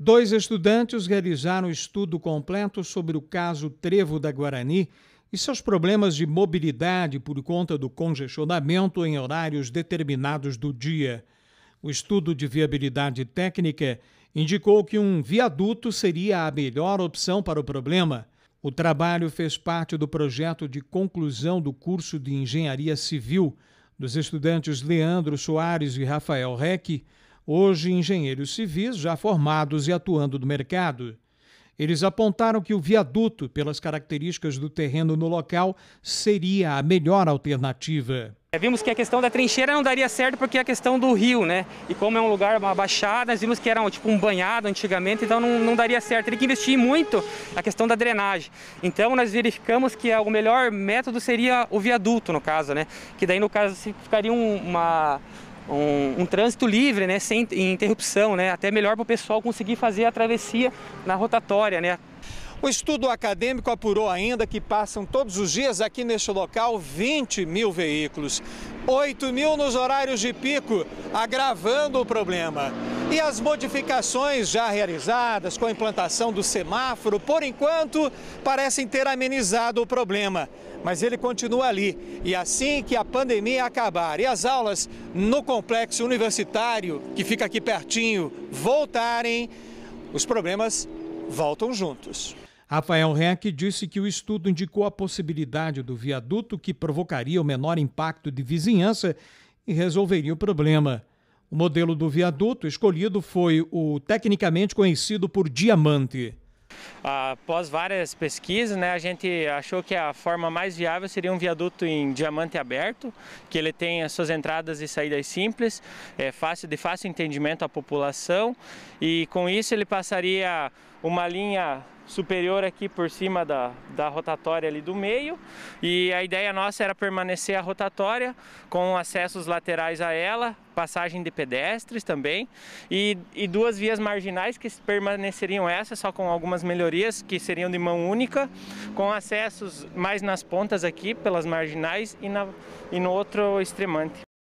Dois estudantes realizaram um estudo completo sobre o caso Trevo da Guarani e seus problemas de mobilidade por conta do congestionamento em horários determinados do dia. O estudo de viabilidade técnica indicou que um viaduto seria a melhor opção para o problema. O trabalho fez parte do projeto de conclusão do curso de Engenharia Civil dos estudantes Leandro Soares e Rafael Reck, hoje engenheiros civis já formados e atuando no mercado. Eles apontaram que o viaduto, pelas características do terreno no local, seria a melhor alternativa. É, vimos que a questão da trincheira não daria certo porque é a questão do rio, né? E como é um lugar, uma baixada, nós vimos que era um, tipo um banhado antigamente, então não, não daria certo. Teria que investir muito na questão da drenagem. Então nós verificamos que ah, o melhor método seria o viaduto, no caso, né? Que daí, no caso, ficaria uma um, um trânsito livre, né, sem interrupção, né, até melhor para o pessoal conseguir fazer a travessia na rotatória, né. O estudo acadêmico apurou ainda que passam todos os dias aqui neste local 20 mil veículos, 8 mil nos horários de pico, agravando o problema. E as modificações já realizadas com a implantação do semáforo, por enquanto, parecem ter amenizado o problema. Mas ele continua ali. E assim que a pandemia acabar e as aulas no complexo universitário, que fica aqui pertinho, voltarem, os problemas voltam juntos. Rafael Reck disse que o estudo indicou a possibilidade do viaduto que provocaria o menor impacto de vizinhança e resolveria o problema. O modelo do viaduto escolhido foi o tecnicamente conhecido por diamante. Após várias pesquisas, né, a gente achou que a forma mais viável seria um viaduto em diamante aberto, que ele tem as suas entradas e saídas simples, é fácil, de fácil entendimento à população, e com isso ele passaria uma linha superior aqui por cima da, da rotatória ali do meio e a ideia nossa era permanecer a rotatória com acessos laterais a ela, passagem de pedestres também e, e duas vias marginais que permaneceriam essas só com algumas melhorias que seriam de mão única, com acessos mais nas pontas aqui pelas marginais e, na, e no outro extremante.